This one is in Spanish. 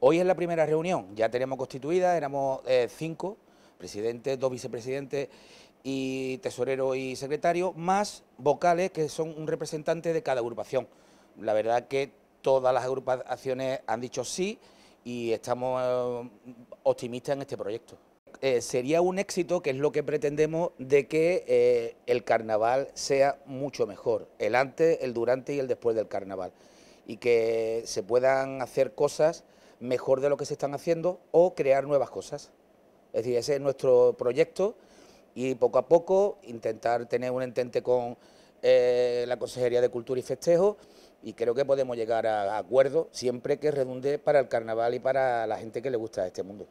Hoy es la primera reunión, ya tenemos constituida, éramos eh, cinco, presidente, dos vicepresidentes y tesorero y secretario, más vocales que son un representante de cada agrupación. La verdad que todas las agrupaciones han dicho sí y estamos eh, optimistas en este proyecto. Eh, sería un éxito, que es lo que pretendemos, de que el carnaval sea mucho mejor, el antes, el durante y el después del carnaval, y que se puedan hacer cosas mejor de lo que se están haciendo o crear nuevas cosas. Es decir, ese es nuestro proyecto y poco a poco intentar tener un entente con eh, la Consejería de Cultura y Festejo y creo que podemos llegar a, a acuerdos siempre que redunde para el carnaval y para la gente que le gusta este mundo.